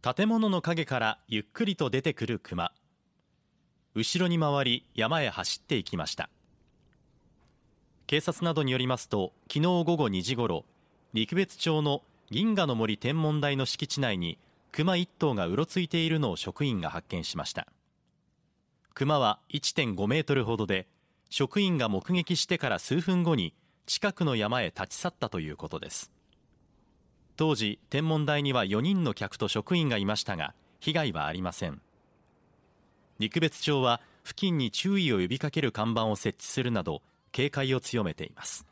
建物の陰からゆっくりと出てくる熊後ろに回り山へ走っていきました警察などによりますと昨日午後2時ごろ陸別町の銀河の森天文台の敷地内にクマ1頭がうろついているのを職員が発見しましたクマは1.5メートルほどで職員が目撃してから数分後に近くの山へ立ち去ったということです当時天文台には4人の客と職員がいましたが被害はありません陸別町は付近に注意を呼びかける看板を設置するなど警戒を強めています